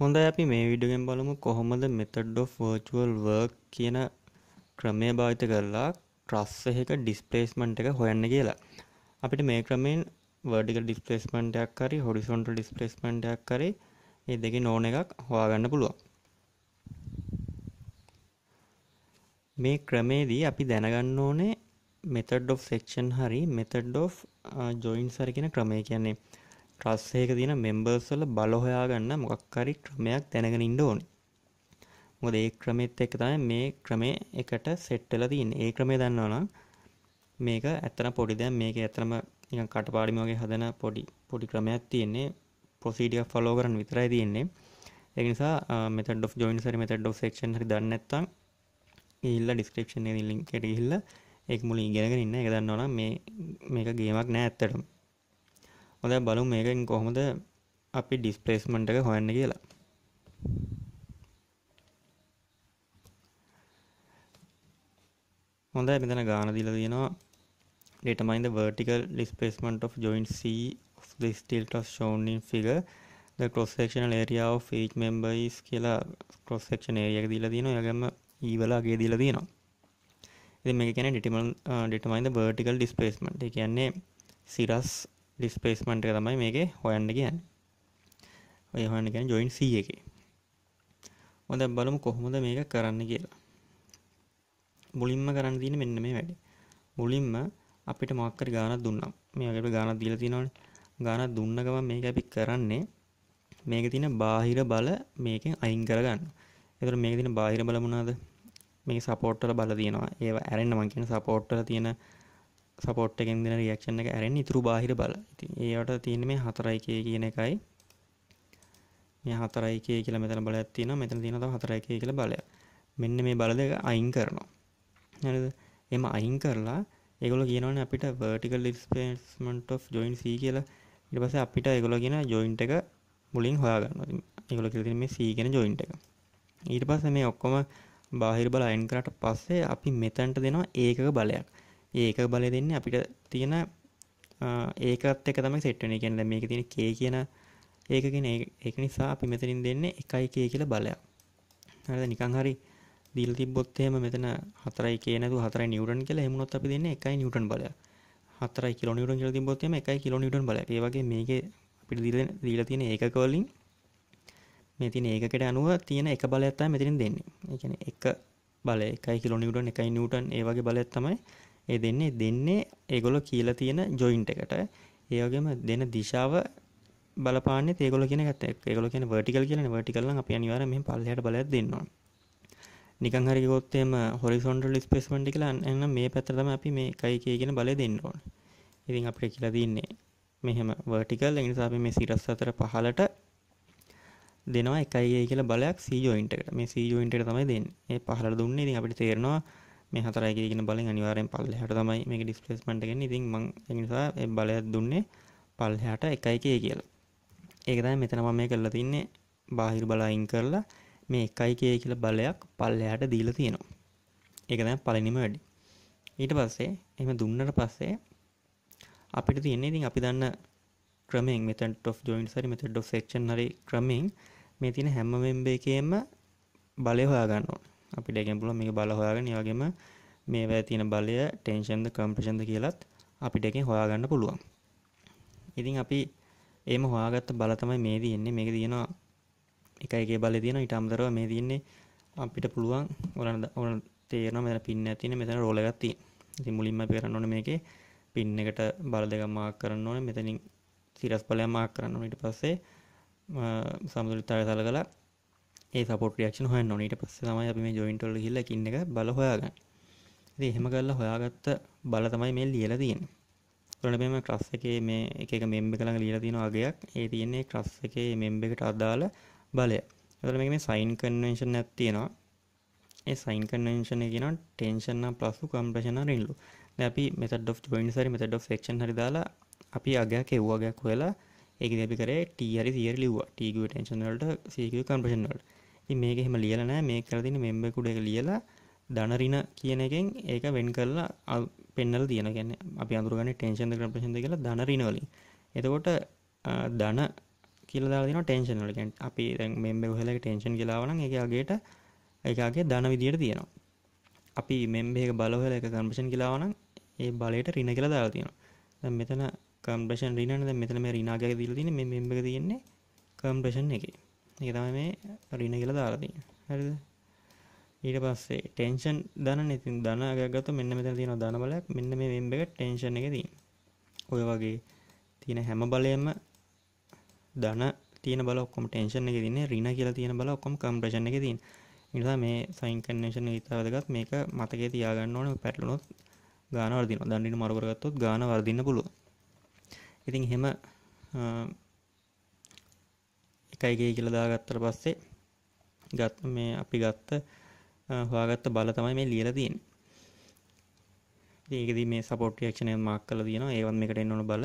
හොඳ අපි මේ විඩගෙන් බලමු කොහොමද මෙතඩ් of virtual work කියන ක්‍රමය භාවිත කරලා ක්‍රස් එක ඩිස්පලේස්මන්ට් එක හොයන්න කියලා අපිට මේ ක්‍රමෙන් වර්ඩිකල් ඩිස්පලේස්මන්ටයක් හරි හොරිසොන්ටල් ඩිස්පලේස්මන්ටයක් හරි ඒ දෙකේ නෝන එකක් හොයාගන්න පුළුවන් මේ ක්‍රමේදී අපි දැනගන්න ඕනේ method of section හරි method of uh, join හරි කියන ක්‍රමය කියන්නේ ට්‍රස්හයක තියෙන මෙම්බර්ස් වල බල හොයාගන්න මොකක් හරි ක්‍රමයක් දැනගෙන ඉන්න ඕනේ. මොකද ඒ ක්‍රමෙත් එක්ක තමයි මේ ක්‍රමේ එකට සෙට් වෙලා තියෙන්නේ. ඒ ක්‍රමය දන්නවනම් මේක ඇත්තට පොඩි දැන් මේක ඇත්තටම නිකන් කටපාඩම් වගේ හදන පොඩි පොඩි ක්‍රමයක් තියෙන්නේ. ප්‍රොසීඩියර් ෆලෝ කරන් විතරයි තියෙන්නේ. ඒක නිසා method of joins හරි method of section හරි දන්නේ නැත්නම් ගිහිල්ලා description එකේ link එකට ගිහිල්ලා ඒක මුලින් ඉගෙනගෙන ඉන්න. ඒක දන්නවනම් මේ මේක ගේමක් නෑ ඇත්තටම. හොඳ බලු මේකින් කොහොමද අපි ඩිස්පලේස්මන්ට් එක හොයන්න කියලා හොඳ මෙතන ගාන දිල තියෙනවා determine the vertical displacement of joint C of the steel truss shown in figure the cross sectional area of each member is කියලා cross section area එක දීලා තියෙනවා ඒගොල්ලම E වල අගේ දීලා තියෙනවා ඉතින් මේක කියන්නේ determine determine the vertical displacement ඒ කියන්නේ සිරස් රිස්පේස්මන්ට් එක තමයි මේක හොයන්න කියන්න ඔය හොන්න ගැන ජොයින් සී එක හොඳ බලමු කොහොමද මේක කරන්න කියලා මුලින්ම කරන්න තියෙන මෙන්න මේ වැඩ මුලින්ම අපිට මොක්කර ගානක් දුන්නම් මේ වගේට ගානක් දීලා තියෙනවනේ ගානක් දුන්න ගමන් මේක අපි කරන්නේ මේක තියෙන බාහිර බල මේකෙන් අයින් කරගන්න. ඒතර මේක තියෙන බාහිර බල මොනවාද? මේක සපෝට් වල බල තියෙනවා. ඒව ඇරෙන්න මං කියන සපෝට් වල තියෙන සපෝට් එකෙන් දෙන රියක්ෂන් එක ඇරෙන් ඉතුරු බාහිර බල ඉතින් ඒවට තියෙන මේ හතරයි කේ කියන එකයි මේ හතරයි කේ කියලා මෙතන බලයක් තියෙනවා මෙතන තියෙනවා තව හතරයි කේ කියලා බලයක් මෙන්න මේ බල දෙක අයින් කරනවා හරිද එහෙම අයින් කරලා ඒගොල්ලෝ කියනවනේ අපිට vertical displacement of joint C කියලා ඊට පස්සේ අපිට ඒගොල්ලෝ කියන joint එක මුලින් හොයාගන්නවා ඉතින් ඒගොල්ලෝ කියලා තියෙන මේ C කියන joint එක ඊට පස්සේ මේ ඔක්කොම බාහිර බල අයින් කරාට පස්සේ අපි මෙතනට දෙනවා ඒකක බලයක් ඒක බල දෙන්න අපිට තියෙන ඒකත් එක තමයි සෙට්වන කියන්න මේක තියෙන කේ කියන ඒකගෙන එක නිසා අපි මෙතනින් දෙන්න එකයි කේ කියල බලයක් හද නිකං හරි දිල් තිබොත්තේම මෙතන හතරයි කියනතු හතර නිවටන් කියලා හෙමුණොත් අපි දෙන්න එකයි නිවටන් බලය හතරයි කිලෝ නිවටන් කියල තිබොත්තේම එකයි කිලෝ නිවටන් බල ඒ වගේ මේක අපිට දීල තියෙන ඒකකවලින් මෙතින ඒකට අනුව තියෙන එක බලයත්තා මෙතිරින් දෙන්නේ එකන එක බල එකයි කිලෝ නිවටන් එකයි නිවටන් ඒවගේ බලයත් තමයි ඒ දෙන්නේ දෙන්නේ ඒගොල්ලෝ කියලා තියෙන ජොයින්ට් එකට. ඒ වගේම දෙන දිශාව බලපාන්නේ ඒගොල්ලෝ කියන එකත් ඒගොල්ලෝ කියන්නේ vertical කියලානේ vertical නම් අපි අනිවාර්යයෙන් මෙහෙම පල්ලෙහාට බලයක් දෙන්න ඕන. නිකන් හරි ගියොත් එහෙම horizontal displacement කියලා එන්න මේ පැත්තට තමයි අපි මේ එකයි එකයි කියන බලය දෙන්න ඕන. ඉතින් අපිට කියලා තියෙන්නේ මෙහෙම vertical ඒ නිසා අපි මේ සිරස් අතර පහලට දෙනවා එකයි එකයි කියලා බලයක් C joint එකට. මේ C joint එකට තමයි දෙන්නේ. මේ පහලට දුන්නේ ඉතින් අපිට තේරෙනවා මේ හතරයිකිරගෙන බලින් අනිවාරෙන් පල්ලහට තමයි මේක ඩිස්පලේස්මට ගෙන ඉතින් මං නිසා බලයක් දුන්නේ පල්හට එකයිකය කියලා ඒකතයි මෙතනම මේ කරලා තින්නේ බාහිර බලයින් කරලා මේ එකයිකය කියල බලයක් පල්ලහට දීල තියෙනවා ඒකතයි පලනිම වැඩි ඊට පස්සේ එම දුන්නට පස්සේ අපිට තියන්නේ ඉතින් අපි දන්න ක්‍රමෙන් මෙතට of ජොයින් සරි මෙතට ක්ෂන් හරි ක්‍රමෙන් මේ තින හැම මෙම්බේකේම බලය හොයාගන්න ඕන අපිට එකෙන් පුළුවන් මේක බල හොයාගෙන ඒ වගේම මේවැය තියෙන බලය ටෙන්ෂන්ද කම්ප්‍රෙෂන්ද කියලත් අපිට එකෙන් හොයාගන්න පුළුවන්. ඉතින් අපි එහෙම හොයාගත්ත බල තමයි මේ තියෙන්නේ. මේක තියෙනවා එක එකේ බලය තියෙනවා ඊට අමතරව මේ තියෙන්නේ අපිට පුළුවන් ඔරන ඔරන තේරෙනවා මෙතන පින් නැතිනේ මෙතන රෝල් එකක් තියෙන. ඉතින් මුලින්ම අපි කරන්න ඕනේ මේකේ පින් එකට බල දෙකක් මාක් කරන්න ඕනේ. මෙතනින් සිරස් බලයක් මාක් කරන්න ඕනේ. ඊට පස්සේ සමතුලිතතාවය සලකලා ඒ සපොට ක්ෂ හොය නොනට පස්ස තමයි අපි මේ ජොයින්ටොල හිල්ල කින්න එක බල හොයාගන්න ඉති එහෙම කල්ලා හොයාගත්ත බල තමයි මේ ලියල තියෙන තොට මෙම ක්‍රස් එකේ මේ එක මෙම්බ කළඟ ලියල තියෙන වගේයක් ඒ තියන්නේ ක්‍රස් එකේ මෙම්බ එකට අදාළ බලය එතට මේ සයින් කන්වෙන්ෂන් ඇත්තියෙනවා ඒ සයින් කන්වෙන්ෂන කියෙන ටේන්ෂන පලස්සු කම්ප්‍රශන රිල්ලු අපි මෙතඩ ෝ ජොයින් සරි මෙතඩ ක්ෂන් හරි දාලා අපි අගයක් එව්වාගයක් හොලා ඒක දැපි කරේ ටීහරි සියර ලිව්වා ටීග ටේන්ෂනල්ට සක කම්පශනල්ට ඉතින් මේක එහෙම ලියලා නැහැ මේක කරලා තියෙන්නේ member කුඩ එක ලියලා ධනරින කියන එකෙන් ඒක වෙන් කරලා පෙන්නලා තියෙනවා කියන්නේ අපි අඳුරගන්නේ ටෙන්ෂන් ද කම්ප්‍රෙෂන් ද කියලා ධනරින වලින් එතකොට ධන කියලා දාලා තියෙනවා ටෙන්ෂන් වල කියන්නේ අපි දැන් member කොහෙලගේ ටෙන්ෂන් කියලා ආවනම් ඒකේ අගේට ඒකගේ ධන විදියට තියෙනවා අපි member එක බල හොයලා ඒක කම්ප්‍රෙෂන් කියලා ආවනම් ඒ බලයට රින කියලා දාලා තියෙනවා දැන් මෙතන කම්ප්‍රෙෂන් රිනනේ දැන් මෙතන මේ රිනාගේ දීලා තියෙන්නේ මේ member එක තියෙන්නේ කම්ප්‍රෙෂන් එකේ එක තම මේ රින කියලා දාලාතිය හරිද ඊට පස්සේ ටෙන්ෂන් දන ඉතින් දනගත්තු මෙන්න මෙතන තියෙන දන බලයක් මෙන්න මේ වෙම්බ එක ටෙන්ෂන් එක තියෙන ඔය වගේ තියෙන හැම බලයම දන තියෙන බල ඔක්කොම ටෙන්ෂන් එක තියෙන රින කියලා තියෙන බල ඔක්කොම කම්ප්‍රෙෂන් එක තියෙන නිසා මේ සයින් කන්වෙන්ෂන් එක ඉතාවදගත් මේක මතකේ තියාගන්න ඕනේ පැටලුනොත් ගාන වර්ධිනවා දණ්ඩින මරු කරගත්තොත් ගාන වර්ධින්න පුළුවන් ඉතින් එහෙම එකයි ගේ කියලා දාගත්තට පස්සේ ගත් මේ අපි ගත්ත හොයාගත්ත බල තමයි මේ ලියලා තියෙන්නේ. ඉතින් ඒකදී මේ සපෝට් රියැක්ෂන් එක මාක් කරලා තියෙනවා. ඒවත් මේකට එන්න ඕන බල.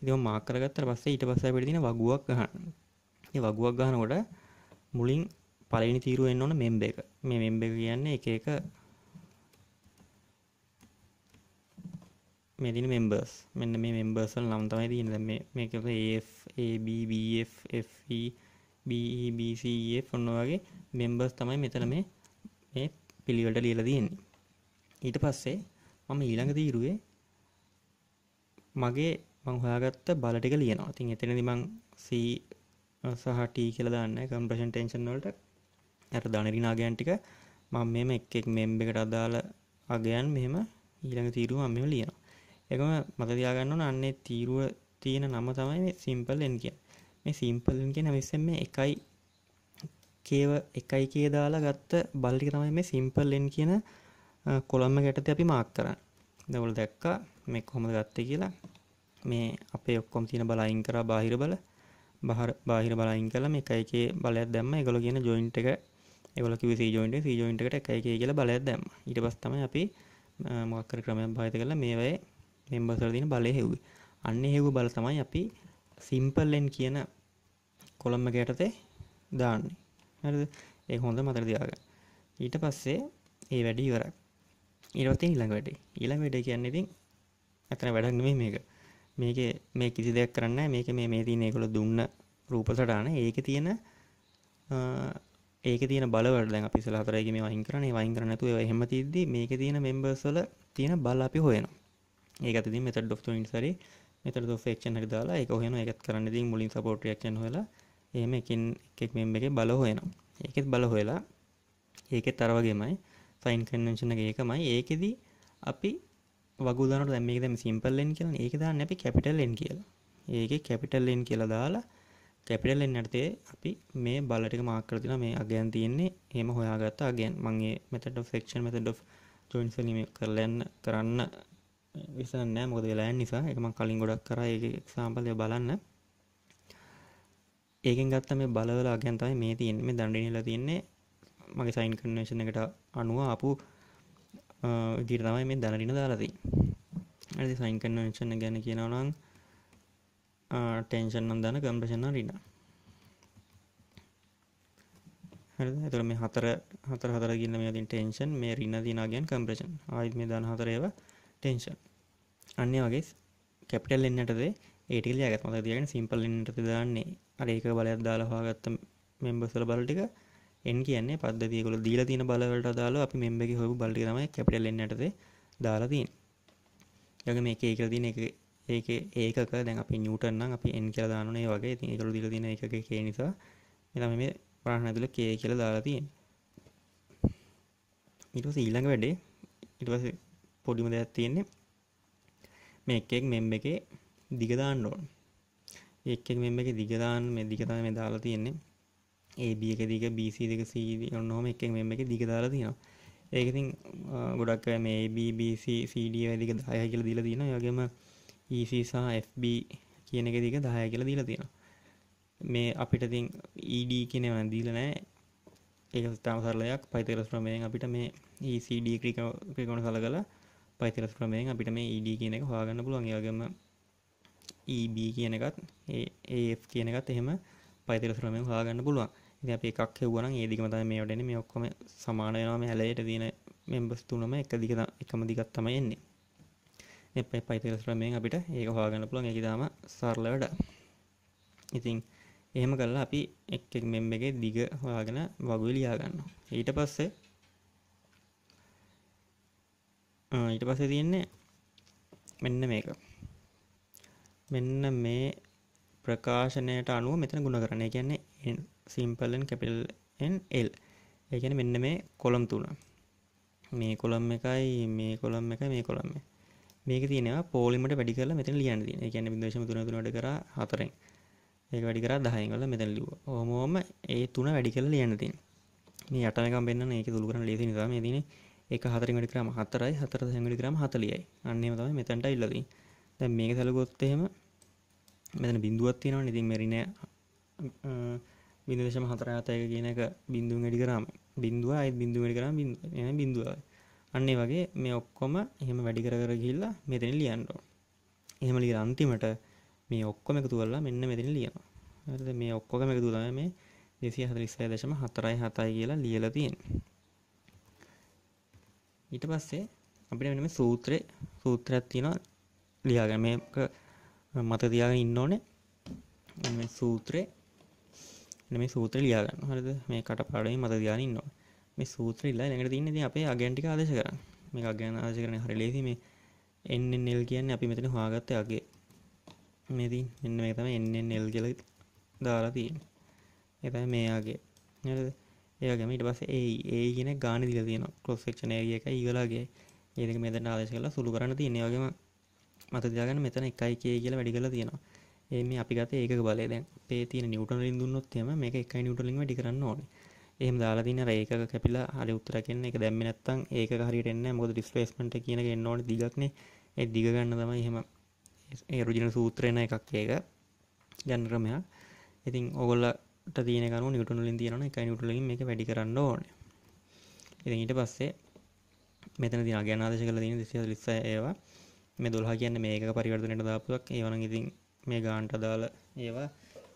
ඉතින් මම මාක් කරගත්තට පස්සේ ඊට පස්සේ අපිට තියෙන වගුවක් ගන්න. මේ වගුවක් ගන්නකොට මුලින් පළවෙනි තීරුව එන්න ඕන මෙම්බ එක. මේ මෙම්බ එක කියන්නේ එක එක මෙතින මෙම්බර්ස් මෙන්න මේ මෙම්බර්සල් නම් තමයි තියෙන මේ මේක AFABBFFEBEBCF e, e, e, ඔන්න වගේ මෙම්බර්ස් තමයි මෙතන මේ මේ පිළිවෙලට ලියලා තියෙන්නේ ඊට පස්සේ මම ඊළඟ තීරුවේ මගේ මං හොයාගත්ත බල ටික ලියනවා. ඉතින් එතනදි මං C සහ T කියලා දාන්නේ compression tension වලට. අර දනරින අගයන් ටික මම මෙහෙම එක් එක් member එකට අදාළ අගයන් මෙහෙම ඊළඟ තීරුව මම මෙහෙම ලියනවා. එකම මතතියාගන්න අන්නේ තීරුව තියෙන නම තමයි සිම්පල්ෙන් කිය මේ සිම්පල්ෙන් කිය නමිස්සෙන් මේ එකයි කේව එකයි කිය දාලා ගත්ත බල්ලි තමයි මේ සිම්පල්ලෙන් කියන කොළම්ම ගැටත අපි මාක් කරන්න දවල් දැක්කා මේ කොහොම ගත්ත කියලා මේ අපේ ඔක්කොම් තියෙන බලයින් කර බාහිර බල බහර බාහිර බලයින් කල මේ එකයිකේ බලයක් දැම්ම එකගොල කියන ජොයින්ට එක එවල කිව සීජෝයින්ට සීජෝයින්ට එකයිකේ කියල බලයක් දැම්ම ඉට පස් තමයි අපි මොක්කර ක්‍රමයක් භාහිත කළ මේවයි මෙම්බර්ස්වල තියෙන බලය හෙව්වේ. අන්න හෙව්ව බල තමයි අපි සිම්පල් n කියන කොලම් එක යටතේ දාන්නේ. හරිද? ඒක හොඳ මතක තියාගන්න. ඊට පස්සේ ඒ වැඩේ ඉවරයි. ඊට පස්සේ ඊළඟ වැඩේ. ඊළඟ වැඩේ කියන්නේ ඉතින් අතන වැඩක් නෙමෙයි මේක. මේකේ මේ කිසි දෙයක් කරන්නේ නැහැ. මේකේ මේ මේ තියෙන ඒගොල්ලෝ දුන්න රූප සටහන ඒකේ තියෙන ඒක තියන බලවට දැන් අපි ඉස්සලා හතරේ මේ වයින් කරන්නේ වයින් කරන්නේ නැතුව ඒව එහෙම තියද්දි මේකේ තියෙන මෙම්බර්ස් වල තියෙන බල අපි හොයනවා ඒකතිති මෙතට ඩොක්තු ඉන්සරි මෙතර ක්ෂන දාලා එක හන එකත් කරන්න ති මුලින් සපෝට් ක්ෂන් හොලා එහම එකින් එකෙක් මෙම්බ එක බල හොයනවා ඒකෙත් බල හොයලා ඒකෙ තරවගේමයි සයින් කන්වෙන්ශනගේ ඒකමයි ඒකෙදී අපි වගුදනට දැමේ දම සිම්පල්ලෙන් කියල ඒක දා නැි කැපිටල්ලෙන් කියලා ඒක කැපිටල්ලෙන් කියලා දාලා කැපිටල්ලෙන් නටතේ අපි මේ බලටික මාකරතින මේ අගයන් තියෙන්නේ හෙම හොයාගත්තා අගෙන් මගේ මෙතට ෆෙක්ෂන් මෙතට ඩෝ ජොයින්සලීම කරලන්න කරන්න විසන්න මොකද වෙලා නිසා එකම කලින් ගොඩක් කර එක්සාම්පලය බලන්න ඒකෙන් ගත්ත මේ බලවල අගැන්තයි මේ තියෙන් මේ දඩිනිල තියන්නේ මගේ සයින් කන්වේශන එකට අනුව අපපු ගිරතමයි මේ දනටින දාලදී ඇති සයින් කන්වේශන ගැන කියනවනම් ටෙන්ෂන් නම් දන ගම්ප්‍රශන්න රින්න ඇතුළ මේ හතර හතර හතර ගන්න මේ තින් ටේන්ෂන් මේ රින්න දිනාගෙන් කම්ප්‍රේෂන් ආයත් මේ දන හතරේවා ටෙන්ෂන් අන්න වගේ කැපිටල් එන්නටද ඒටල් ඇගත් මත තියගෙන සිම්පල් එන්නට දාන්නේ අර ඒක බලයක් දාලාහාගත්ත මෙම්බසල බල ටික එන් කියන්නේ පද්ධතියකොල දීල තින බලවලට දාලා අපි මෙම්බෙ හොබ බලි තමයි කැපිටල් එන්නටද දාලා තින් යග මේ එක ඒකල තින එක ඒක ඒකක දැන් අපි නිියටන්නම් අපි එන් කියලා දානනේ වගේ ති එකරු දිල දින එක කිය නිසා එතම මේ ප්‍රාණ ඇතුළ කේ කියල දාලා තියෙන් ඉටස ඊළඟ වැඩේ ඉටවස පොඩිම දෙයක් තියෙන්නේ මේ එක එක මෙම් එකේ දිග දාන්න ඕන. එක් එක මෙම් එකේ දිග දාන්න මේ දිග තමයි මේ දාලා තියෙන්නේ. AB එක දිග BC දෙක C ඔන්න ඔහම එක එක මෙම් එකේ දිග දාලා තියෙනවා. ඒක ඉතින් ගොඩක් අය මේ AB BC CD වගේ දිග 10 කියලා දීලා තියෙනවා. ඒ වගේම EC සහ FB කියන එක දිග 10 කියලා දීලා තියෙනවා. මේ අපිට තින් ED කියන එක දීලා නැහැ. ඒක තාම සරලයක් පයිතගරස් ප්‍රමේයෙන් අපිට මේ ECD ක්‍රිකෝණ සලකලා පයිතිලස් ක්‍රමයෙන් අපිට මේ ඉඩ e කියන එක හොයාගන්න පුළුවන් ඒගම EB කියන එකත් ඒ කියන එකත් එහෙම පයිතිලස් ක්‍රමයෙන් හොයාගන්න පුළුවන් ඉතින් අපි එකක් හෙව්වනම් ඒ දිගම තමයි මේවට එන්නේ මේ ඔක්කොම සමාන වෙනවා මේ හැලයට තියෙන members තුනම එක දිග එකම දිගක් තමයි එන්නේ එපයි පයිතිලස් ක්‍රමයෙන් අපිට ඒක හොයාගන්න පුළුවන් ඒක ඉතාලම සරල වැඩ ඉතින් එහෙම කරලා අපි එක් එක් මෙම් එකේ දිග හොයාගෙන වගුවේ ලියා ගන්නවා ඊට පස්සේ ඊට පස්සේ තියෙන්නේ මෙන්න මේක මෙන්න මේ ප්‍රකාශනයට අනුව මෙතන ගුණ කරන ඒ කියන්නේ simple n capital n l ඒ කියන්නේ මෙන්න මේ කොලම් තුන මේ කොලම් එකයි මේ කොලම් එකයි මේ කොලම් එකයි මේක තියෙනවා පෝලිමට වැඩි කරලා මෙතන ලියන්න තියෙන. ඒ කියන්නේ 0.3 වැඩි කරා 4ෙන්. ඒක වැඩි කරා 10ෙන් වල මෙතන ලිව්වා. ඔහොමම ඒ 3 වැඩි කරලා ලියන්න තියෙන. මේ යටම එකම පෙන්නන ඒකේ දුරු කරන්න ලේසි නිසා මේ තියෙන්නේ එක හතරින් වැඩි කරාම 4යි 4 දහයෙන් වැඩි කරාම 40යි. අන්න එහෙම තමයි මෙතනට අයිලා තියෙන්නේ. දැන් මේක සැලකුවොත් එහෙම මෙතන බිඳුවක් තියෙනවනේ. ඉතින් මෙරිනේ බිඳු දශම 4.7 කියන එක බිඳුවෙන් වැඩි කරාම බිඳුව ආයෙත් බිඳුවෙන් වැඩි කරාම බිඳුව එහෙනම් බිඳුව ආයි. අන්න ඒ වගේ මේ ඔක්කොම එහෙම වැඩි කර කර ගිහිල්ලා මෙතන ලියන්න ඕන. එහෙම ලියලා අන්තිමට මේ ඔක්කොම එකතු කරලා මෙන්න මෙතන ලියනවා. හරිද මේ ඔක්කොම එකතු තමයි මේ 246.4යි 7යි කියලා ලියලා තියෙන්නේ. ඊට පස්සේ අපිට මෙන්න මේ සූත්‍රේ සූත්‍රයක් තියෙනවා ලියාගෙන මේක මතක තියාගෙන ඉන්න ඕනේ. මේ සූත්‍රේ මෙන්න මේ සූත්‍රය ලියා ගන්න. හරිද? මේ කටපාඩමේ මතක තියාගෙන ඉන්න ඕනේ. මේ සූත්‍රය ඉල්ලලා ළඟට තියෙන ඉතින් අපේ අගයන් ටික ආදේශ කරන්න. මේක අගයන් ආදේශ කරන්නේ හරිය ලේසි මේ NNL කියන්නේ අපි මෙතන හොයාගත්තේ අගේ. මේ තියෙන මෙන්න මේක තමයි NNL කියලා දාලා තියෙන්නේ. ඒ තමයි මේ අගේ. හරිද? ඒගේම ඉට පස ඒ ඒ කියන ගාන දිල තියෙන කොස්ක්ෂන ඒ එක ඉගලාගේ ඒදක මෙතන ආදේශ කලා සුළු කරන්න තියෙන වගේම මතදයාගන්න මෙතන එකයි කිය කියලා වැඩි කලා තියෙනවා ඒ මේ අපි ගත ඒක බලය දැන් පේ තින නිියටලින් දුන්නොත්යම මේ එකයි නිියටලින් වැඩි කරන්න ඕන එහම දාලා තින ඒක කැපිලා හරි උත්තර කියන්න එක දැම්ම නත්තන් ඒක හරිටන්න මොද ඩිස්පේස්මට කියන එන්නවට දිගක්නේ ඒ දිගගන්න තමයි එහෙම ඒ රුජින සූත්‍රයන එකක් ඒක ගන්න ක්‍රමයක් ඉතින් ඔගොල්ලා තියනකරු නිියටනුලින් තියන එක නිියටලින් එක වැඩි කරන්න ඕන එට පස්සේ මෙතන තින අග්‍යනාදශ කල තින දෙසිය ලිස්ස ඒවා මේ දොල්හ කියන්න මේක පරිවර්තනයට දාපුක් ඒවන ඉතින් මේ ගාන්ට අදාල ඒවා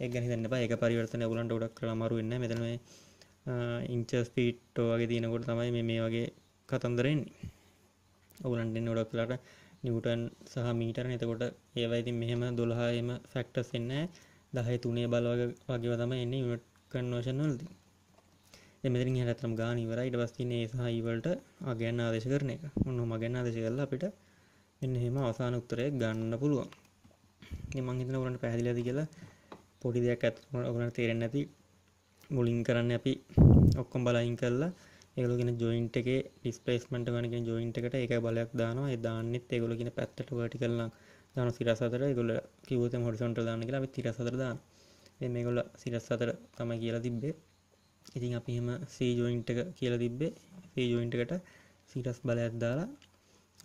එගැනිතන්න එක පරිවර්තන ගලන්ට ොඩක් කළමරු වෙන්න මෙතන ඉංචස් පීට්ටෝ වගේ තියනකොට තමයි මේ වගේ කතන්දරෙන්නේ ඔවුලන්ටෙන් ොඩක් කලාට නිවටන් සහ මීටර එතකොට ඒවයිති මෙහෙම දොළහාම ෆැක්ටස් එන්න දහය තුනේ බලවග වගේ තම එන්නේ ඉවට් කන්වර්ෂන් වලද මෙතරින් හැතරම් ගාන ඉවර ඉට පස්තින ඒ සහයිවලට අගන්න ආදේශ කරන එක ඔන්න මගන්න ආදේශ කරලා අපිට එන්න හෙම අවසාන උත්තරය ගන්න පුළුවන් මං හිතන ගරට පැහදිලද කියලා පොඩි දෙයක් ඇත්ම ඔගුණ තේරෙන් නැති මුලින් කරන්න අපි ඔක්කොම් බලයින් කරලා ඒගලගෙන ජොයින්ට එක ඩිස්පලේස්මට ගනක ජොයින්ට එකට එක බලයක් දානවා එදාන්නෙත් ඒගොලගෙන පැත්තට වැටි කරලා දාන සිරස් අතර ඒගොල්ල කිව්වොත් එහෙම හොරිසොන්ටල් දාන්න කියලා අපි සිරස් අතර දාන. ඉතින් මේගොල්ල සිරස් අතර තමයි කියලා තිබ්බේ. ඉතින් අපි එහෙම C joint එක කියලා තිබ්බේ. C joint එකට සිරස් බලයක් දාලා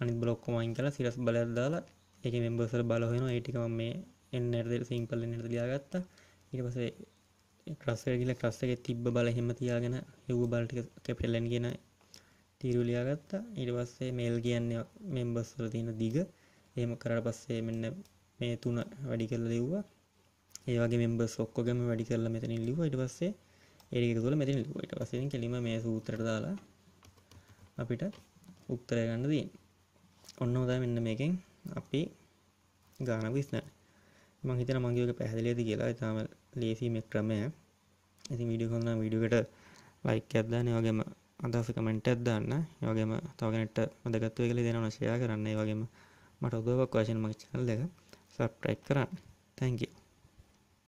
අනිත් බ්ලොක් ඔක්කොම අයින් කරලා සිරස් බලයක් දාලා ඒකේ members වල බල හොයනවා. ඒ ටික මම මේ එන්න හරිද සිම්පල් එන්න හරිද ලියාගත්තා. ඊට පස්සේ ක්‍රස් එක ගිහලා ක්‍රස් එකේ තිබ්බ බල එහෙම තියාගෙන හෙව්ව බල ටික කැපිටල් N කියන තීරුව ලියාගත්තා. ඊට පස්සේ මේල් කියන්නේ members වල තියෙන දිග ඒම කරට පස්සේ මෙන්න මේ තුන වැඩි කරල ලිව්වා ඒවගේ මෙම්බ සොක්කොගම වැඩි කරලා මෙතනින් ලිව ඉට පස්සේ ඒක තුළ මෙතින් ලිවට පසෙන් කෙලීම මේ සූත්‍රට දාලා අපිට උක්තරය ගන්න දී ඔන්න හොදා මෙන්න මේකෙන් අපි ගාන විස්නට මහිතන මංගේක පැහදිලේද කියලා ඉතාම ලේසිීම ක්‍රමය ඇති විඩිය කොන්න විඩියකට ලයික් ඇදදාන වගේම අදස කමෙන්ට ඇත්දන්න යවගේම තවගෙනට මදගත්ව කල දෙන නශයා කරන්නේ වගේම මට ඔගවක් වශයෙන් මගේ චැනල් එක සබ්ටයිප් කරන්න තැන්කෝ